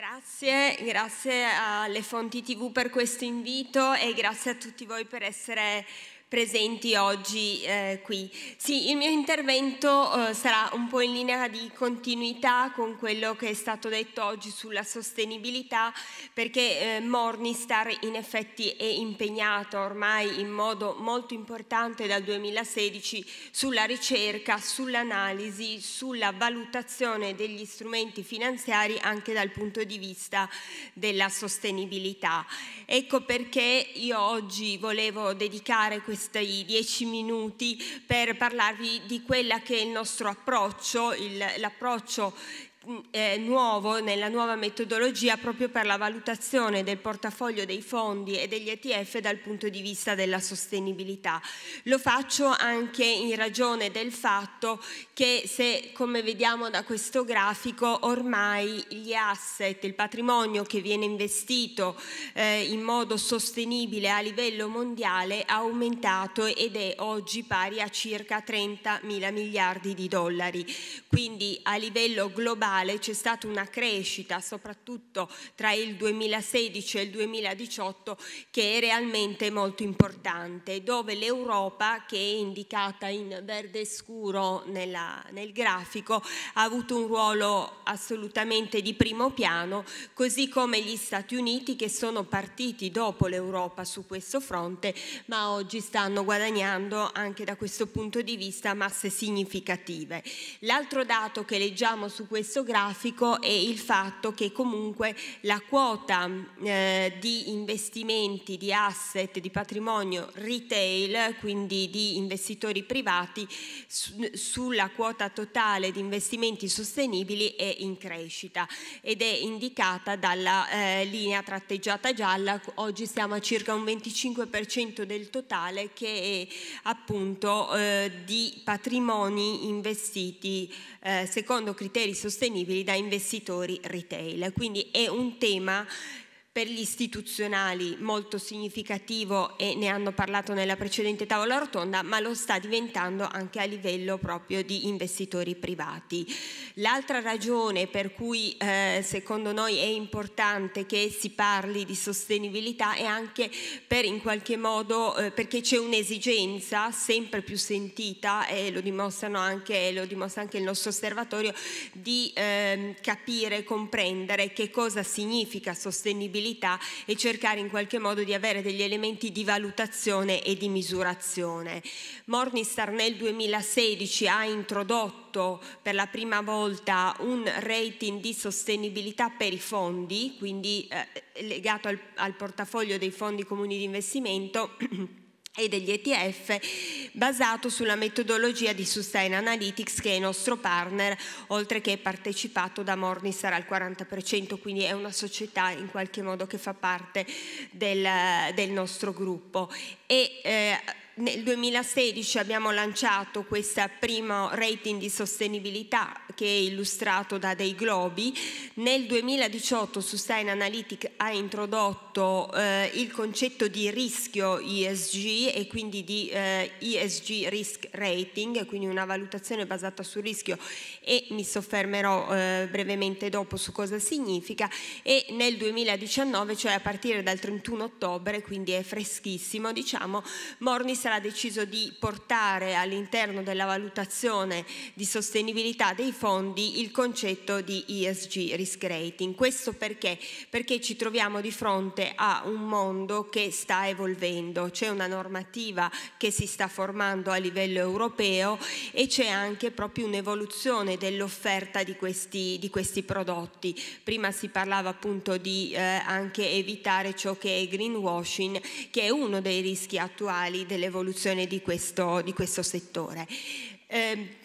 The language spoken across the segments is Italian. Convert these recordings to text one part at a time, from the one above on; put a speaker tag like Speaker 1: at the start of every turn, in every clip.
Speaker 1: Grazie, grazie alle fonti TV per questo invito e grazie a tutti voi per essere presenti oggi eh, qui. Sì, il mio intervento eh, sarà un po' in linea di continuità con quello che è stato detto oggi sulla sostenibilità, perché eh, Morningstar in effetti è impegnato ormai in modo molto importante dal 2016 sulla ricerca, sull'analisi, sulla valutazione degli strumenti finanziari anche dal punto di vista della sostenibilità. Ecco perché io oggi volevo dedicare questo questi dieci minuti per parlarvi di quella che è il nostro approccio, l'approccio eh, nuovo nella nuova metodologia proprio per la valutazione del portafoglio dei fondi e degli ETF dal punto di vista della sostenibilità. Lo faccio anche in ragione del fatto che se, come vediamo da questo grafico, ormai gli asset, il patrimonio che viene investito eh, in modo sostenibile a livello mondiale ha aumentato ed è oggi pari a circa 30 mila miliardi di dollari. Quindi a livello globale globale c'è stata una crescita, soprattutto tra il 2016 e il 2018, che è realmente molto importante, dove l'Europa, che è indicata in verde scuro nella, nel grafico, ha avuto un ruolo assolutamente di primo piano, così come gli Stati Uniti che sono partiti dopo l'Europa su questo fronte, ma oggi stanno guadagnando anche da questo punto di vista masse significative. L'altro dato che leggiamo su questo demografico e il fatto che comunque la quota eh, di investimenti, di asset, di patrimonio retail, quindi di investitori privati, su, sulla quota totale di investimenti sostenibili è in crescita ed è indicata dalla eh, linea tratteggiata gialla. Oggi siamo a circa un 25% del totale che è appunto eh, di patrimoni investiti eh, secondo criteri sostenibili sostenibili da investitori retail. Quindi è un tema per gli istituzionali molto significativo e ne hanno parlato nella precedente tavola rotonda, ma lo sta diventando anche a livello proprio di investitori privati. L'altra ragione per cui eh, secondo noi è importante che si parli di sostenibilità è anche per in qualche modo eh, perché c'è un'esigenza sempre più sentita e lo, anche, lo dimostra anche il nostro osservatorio di eh, capire, comprendere che cosa significa sostenibilità possibilità e cercare in qualche modo di avere degli elementi di valutazione e di misurazione. Morningstar nel 2016 ha introdotto per la prima volta un rating di sostenibilità per i fondi, quindi eh, legato al, al portafoglio dei fondi comuni di investimento. e degli ETF basato sulla metodologia di Sustain Analytics che è nostro partner oltre che partecipato da Morningstar al 40% quindi è una società in qualche modo che fa parte del, del nostro gruppo e eh, nel 2016 abbiamo lanciato questo primo rating di sostenibilità che è illustrato da dei globi. Nel 2018 Sustain Analytics ha introdotto eh, il concetto di rischio ESG e quindi di eh, ESG Risk Rating, quindi una valutazione basata sul rischio e mi soffermerò eh, brevemente dopo su cosa significa e nel 2019, cioè a partire dal 31 ottobre, quindi è freschissimo, diciamo, Mornis Commissione ha deciso di portare all'interno della valutazione di sostenibilità dei fondi il concetto di ESG risk rating. Questo perché? Perché ci troviamo di fronte a un mondo che sta evolvendo, c'è una normativa che si sta formando a livello europeo e c'è anche proprio un'evoluzione dell'offerta di, di questi, prodotti. Prima si parlava appunto di eh, anche evitare ciò che è greenwashing, che è uno dei rischi attuali dell'evoluzione l'evoluzione di questo, di questo settore. Eh,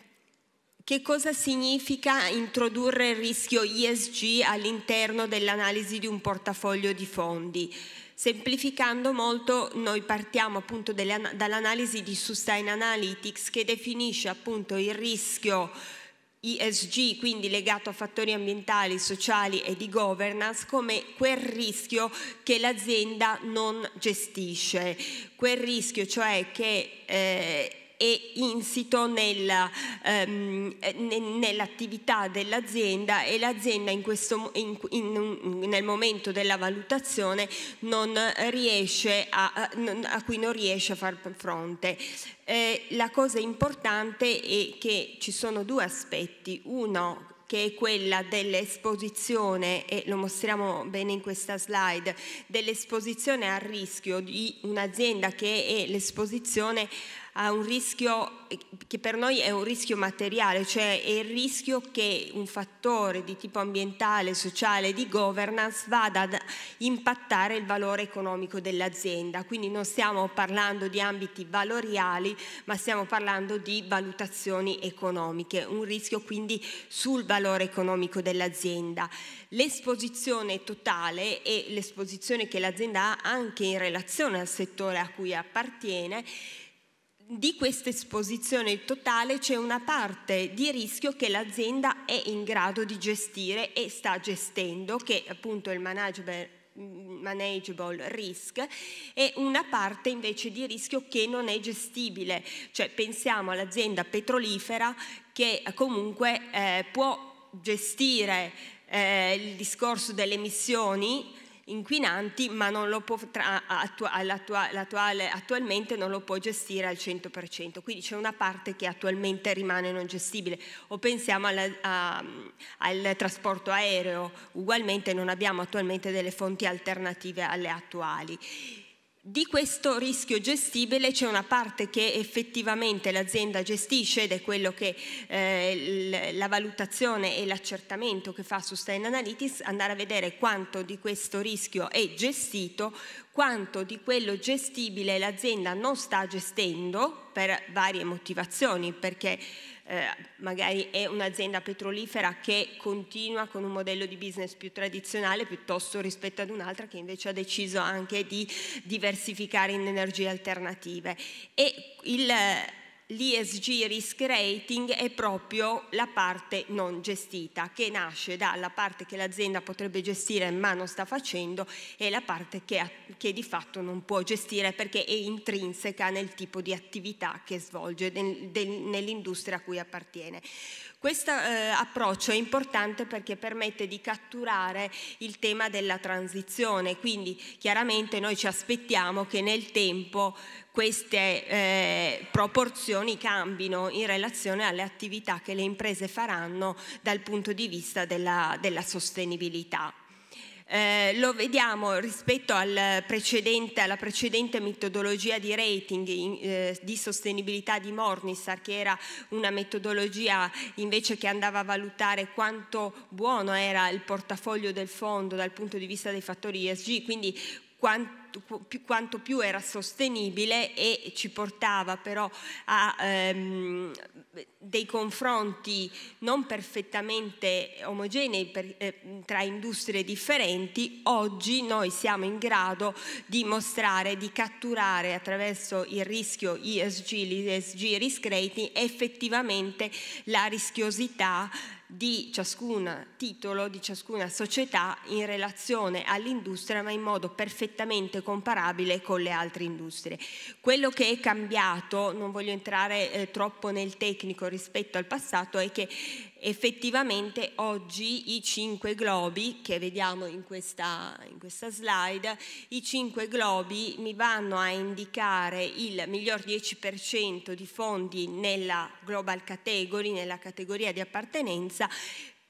Speaker 1: che cosa significa introdurre il rischio ISG all'interno dell'analisi di un portafoglio di fondi? Semplificando molto, noi partiamo appunto dall'analisi di Sustain Analytics che definisce appunto il rischio ESG, quindi legato a fattori ambientali, sociali e di governance, come quel rischio che l'azienda non gestisce, quel rischio cioè che eh, è insito nella, ehm, nell'attività dell'azienda e l'azienda in questo, in, in, nel momento della valutazione a, a cui non riesce a far fronte. Eh, la cosa importante è che ci sono due aspetti. Uno che è quella dell'esposizione, e lo mostriamo bene in questa slide, dell'esposizione al rischio di un'azienda che è l'esposizione a un rischio eh, che per noi è un rischio materiale, cioè è il rischio che un fattore di tipo ambientale, sociale, di governance vada ad impattare il valore economico dell'azienda. Quindi non stiamo parlando di ambiti valoriali, ma stiamo parlando di valutazioni economiche, un rischio quindi sul valore economico dell'azienda. L'esposizione totale e l'esposizione che l'azienda ha anche in relazione al settore a cui appartiene di questa esposizione totale c'è una parte di rischio che l'azienda è in grado di gestire e sta gestendo, che appunto è il management mm, manageable risk e una parte invece di rischio che non è gestibile, cioè pensiamo all'azienda petrolifera che comunque eh, può gestire eh, il discorso delle emissioni inquinanti, ma potrà, attua, attuale, attualmente non lo può gestire al 100%, quindi c'è una parte che attualmente rimane non gestibile. O pensiamo alla, a, al trasporto aereo, ugualmente non abbiamo attualmente delle fonti alternative alle attuali. Di questo rischio gestibile c'è una parte che effettivamente l'azienda gestisce ed è quello che eh, la valutazione e l'accertamento che fa su Stein Analytics, andare a vedere quanto di questo rischio è gestito, quanto di quello gestibile l'azienda non sta gestendo per varie motivazioni, perché eh, magari è un'azienda petrolifera che continua con un modello di business più tradizionale piuttosto rispetto ad un'altra che invece ha deciso anche di diversificare in energie alternative. E il l'ESG risk rating è proprio la parte non gestita, che nasce dalla parte che l'azienda potrebbe gestire ma non sta facendo e la parte che, che, di fatto non può gestire perché è intrinseca nel tipo di attività che svolge nell'industria a cui appartiene. Questo eh, approccio è importante perché permette di catturare il tema della transizione, quindi chiaramente noi ci aspettiamo che nel tempo queste eh, proporzioni cambino in relazione alle attività che le imprese faranno dal punto di vista della, della sostenibilità. Eh, lo vediamo rispetto al precedente, alla precedente metodologia di rating in, eh, di sostenibilità di Morningstar, che era una metodologia invece che andava a valutare quanto buono era il portafoglio del fondo dal punto di vista dei fattori ESG, quindi quanto quanto più era sostenibile e ci portava però a ehm, dei confronti non perfettamente omogenei per, eh, tra industrie differenti, oggi noi siamo in grado di mostrare, di catturare attraverso il rischio ESG, l'ESG risk rating, effettivamente la rischiosità di ciascun titolo, di ciascuna società in relazione all'industria, ma in modo perfettamente comparabile con le altre industrie. Quello che è cambiato, non voglio entrare eh, troppo nel tecnico rispetto al passato è che effettivamente oggi i cinque globi che vediamo in questa, in questa slide, i cinque globi mi vanno a indicare il miglior 10% di fondi nella global category, nella categoria di appartenenza.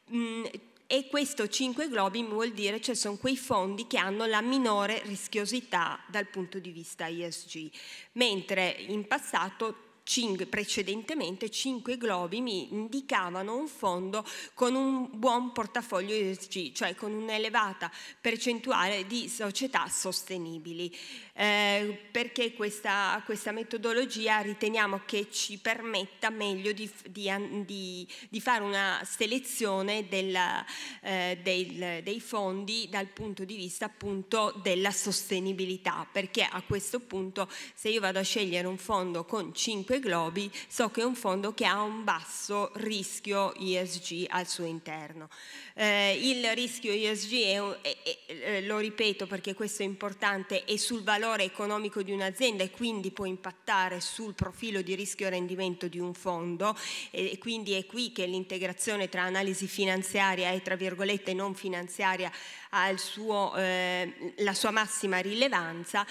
Speaker 1: Mh, mm, e questo 5 globi vuol dire cioè sono quei fondi che hanno la minore rischiosità dal punto di vista ESG, mentre in passato cinque, precedentemente cinque globi mi indicavano un fondo con un buon portafoglio ESG, cioè con un'elevata percentuale di società sostenibili. Eh, perché questa, questa, metodologia riteniamo che ci permetta meglio di, di, di, di fare una selezione della, eh, del, dei fondi dal punto di vista appunto della sostenibilità, perché a questo punto se io vado a scegliere un fondo con 5 5 globi, so che è un fondo che ha un basso rischio ESG al suo interno. Eh, il rischio ESG, è è, è, eh, lo ripeto perché questo è importante, è sul valore economico di un'azienda e quindi può impattare sul profilo di rischio e rendimento di un fondo e quindi è qui che l'integrazione tra analisi finanziaria e tra virgolette non finanziaria ha suo, eh, la sua massima rilevanza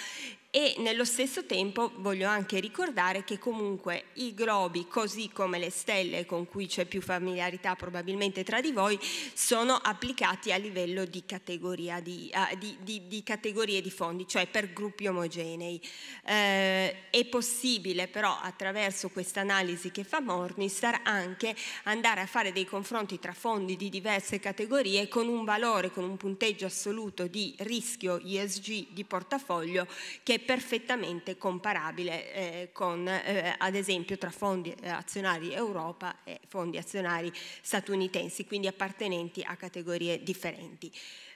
Speaker 1: e nello stesso tempo voglio anche ricordare che comunque i globi, così come le stelle con cui c'è più familiarità probabilmente tra di voi, sono applicati a livello di, di, uh, di, di categorie di fondi, cioè per gruppi omogenei. Eh, è possibile però attraverso questa analisi che fa Morningstar anche andare a fare dei confronti tra fondi di diverse categorie con un valore, con un punteggio assoluto di rischio ISG di portafoglio che perfettamente comparabile eh, con eh, ad esempio tra fondi eh, azionari Europa e fondi azionari statunitensi, quindi appartenenti a categorie differenti.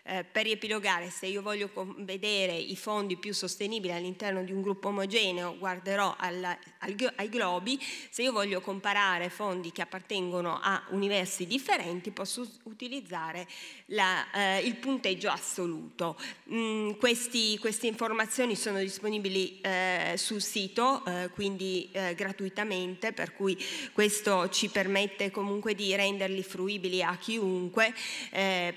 Speaker 1: Eh, per riepilogare, se io voglio vedere i fondi più sostenibili all'interno di un gruppo omogeneo, guarderò alla, al, ai globi, se io voglio comparare fondi che appartengono a universi differenti posso utilizzare la, eh, il punteggio assoluto. Mm, questi, queste informazioni sono disponibili eh, sul sito, eh, quindi eh, gratuitamente, per cui questo ci permette comunque di renderli fruibili a chiunque,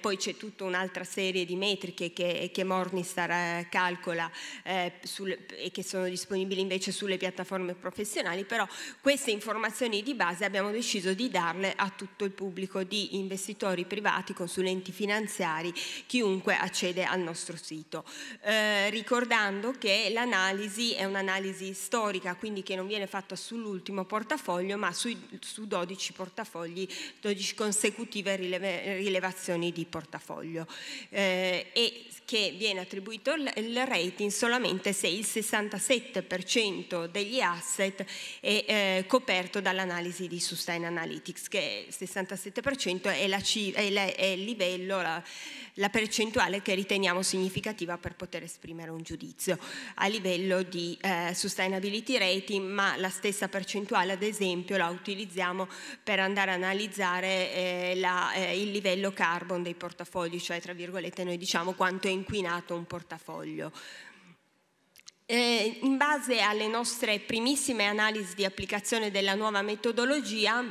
Speaker 1: poi c'è tutta un'altra serie serie di metriche che, che Morningstar eh, calcola eh, sul, e che sono disponibili invece sulle piattaforme professionali, però queste informazioni di base abbiamo deciso di darle a tutto il pubblico di investitori privati, consulenti finanziari, chiunque accede al nostro sito. Eh, ricordando che l'analisi è un'analisi storica, quindi che non viene fatta sull'ultimo portafoglio, ma sui, su 12 portafogli, 12 consecutive rileve, rilevazioni di portafoglio eh, e che viene attribuito il rating solamente se il 67% degli asset è eh, coperto dall'analisi di Sustain Analytics, che il 67% è, la, è, il livello... La, la percentuale che riteniamo significativa per poter esprimere un giudizio a livello di eh, sustainability rating, ma la stessa percentuale ad esempio la utilizziamo per andare a analizzare eh, la, eh, il livello carbon dei portafogli, cioè tra virgolette noi diciamo quanto è inquinato un portafoglio. Eh, in base alle nostre primissime analisi di applicazione della nuova metodologia,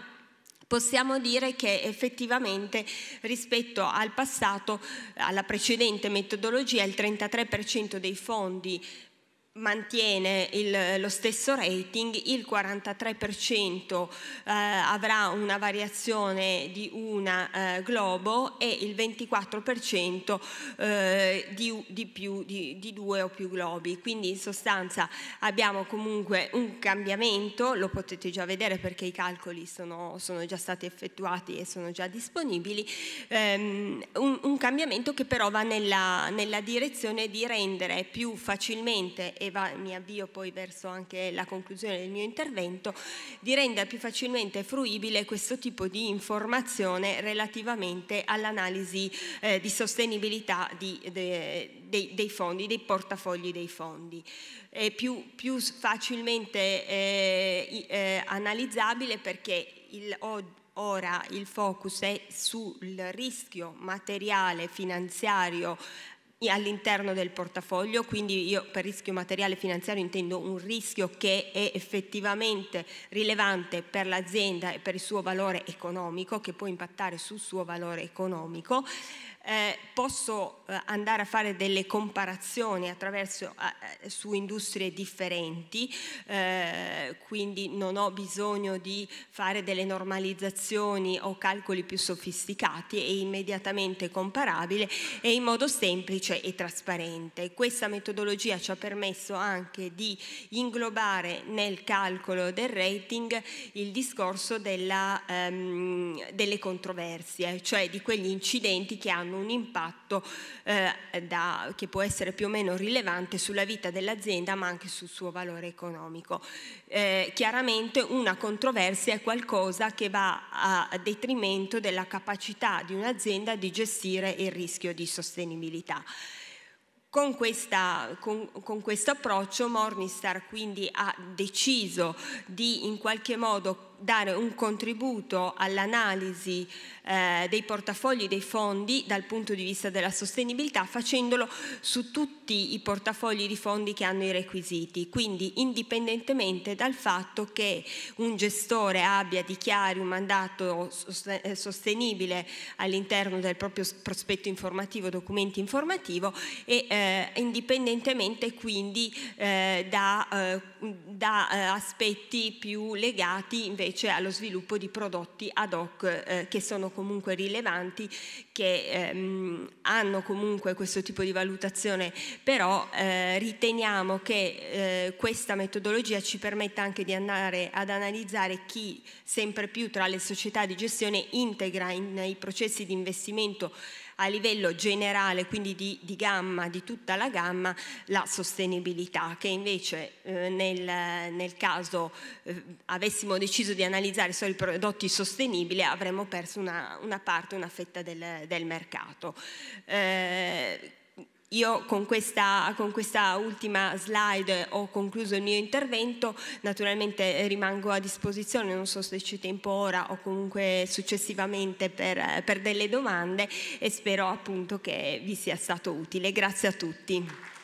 Speaker 1: possiamo dire che effettivamente rispetto al passato, alla precedente metodologia, il 33% dei fondi mantiene il, lo stesso rating, il 43% eh, avrà una variazione di una eh, globo e il 24% eh, di, di, più, di, di, due o più globi. Quindi in sostanza abbiamo comunque un cambiamento, lo potete già vedere perché i calcoli sono, sono già stati effettuati e sono già disponibili, ehm, un, un, cambiamento che però va nella, nella direzione di rendere più facilmente e permetteva, mi avvio poi verso anche la conclusione del mio intervento, di rendere più facilmente fruibile questo tipo di informazione relativamente all'analisi eh, di sostenibilità di, de, de, dei fondi, dei portafogli dei fondi. È più, più facilmente eh, eh, analizzabile perché il, ora il focus è sul rischio materiale, finanziario, all'interno del portafoglio, quindi io per rischio materiale finanziario intendo un rischio che è effettivamente rilevante per l'azienda e per il suo valore economico, che può impattare sul suo valore economico. Eh, posso eh, andare a fare delle comparazioni attraverso, eh, eh, su industrie differenti, eh, quindi non ho bisogno di fare delle normalizzazioni o calcoli più sofisticati, è immediatamente comparabile e in modo semplice e trasparente. Questa metodologia ci ha permesso anche di inglobare nel calcolo del rating il discorso della, um, delle controversie, cioè di quegli incidenti che hanno un impatto impatto eh, da, che può essere più o meno rilevante sulla vita dell'azienda ma anche sul suo valore economico. Eh, chiaramente una controversia è qualcosa che va a detrimento della capacità di un'azienda di gestire il rischio di sostenibilità. Con, questa, con, con questo approccio Morningstar quindi ha deciso di in qualche modo dare un contributo all'analisi eh, dei portafogli dei fondi dal punto di vista della sostenibilità facendolo su tutti i portafogli di fondi che hanno i requisiti, quindi indipendentemente dal fatto che un gestore abbia dichiari un mandato eh, sostenibile all'interno del proprio prospetto informativo, documento informativo e eh, indipendentemente quindi eh, da eh, da eh, aspetti più legati invece allo sviluppo di prodotti ad hoc eh, che sono comunque rilevanti, che ehm, hanno comunque questo tipo di valutazione, però eh, riteniamo che eh, questa metodologia ci permetta anche di andare ad analizzare chi sempre più tra le società di gestione integra in, nei processi di investimento a livello generale, quindi di, di gamma, di tutta la gamma, la sostenibilità, che invece eh, nel, nel, caso eh, avessimo deciso di analizzare solo i prodotti sostenibili avremmo perso una, una parte, una fetta del, del mercato. Eh, io con questa, con questa, ultima slide ho concluso il mio intervento, naturalmente eh, rimango a disposizione, non so se c'è tempo ora o comunque successivamente per, eh, per delle domande e spero appunto che vi sia stato utile. Grazie a tutti.